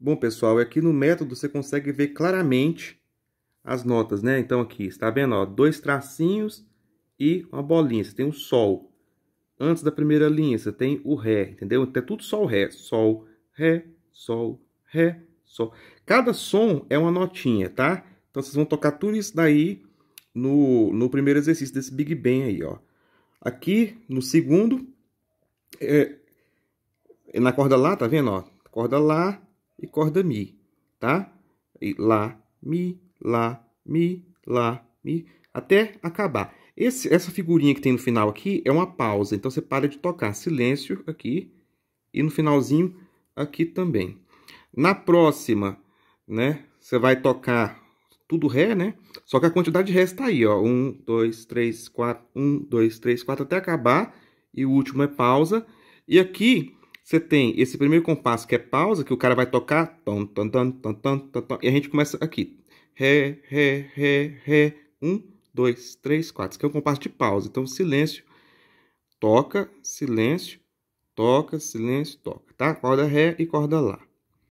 Bom, pessoal, aqui é no método você consegue ver claramente as notas, né? Então aqui, está vendo? Ó, dois tracinhos e uma bolinha. Você tem o Sol. Antes da primeira linha, você tem o Ré, entendeu? Então é tudo Sol, Ré. Sol, Ré, Sol, Ré, Sol. Cada som é uma notinha, tá? Então vocês vão tocar tudo isso daí no, no primeiro exercício desse Big Bang aí, ó. Aqui, no segundo, é, na corda Lá, tá vendo? Ó, corda Lá, e corda Mi, tá? E lá, Mi, lá, Mi, lá, Mi, até acabar. Esse, essa figurinha que tem no final aqui é uma pausa, então você para de tocar. Silêncio aqui e no finalzinho aqui também. Na próxima, né, você vai tocar tudo Ré, né? Só que a quantidade de Ré está aí, ó. Um, dois, três, quatro. Um, dois, três, quatro. até acabar. E o último é pausa. E aqui você tem esse primeiro compasso que é pausa, que o cara vai tocar, tom, tom, tom, tom, tom, tom, tom e a gente começa aqui. Ré, ré, ré, ré, um, dois, três, quatro. Isso aqui é um compasso de pausa. Então, silêncio, toca, silêncio, toca, silêncio, toca, tá? Corda ré e corda lá.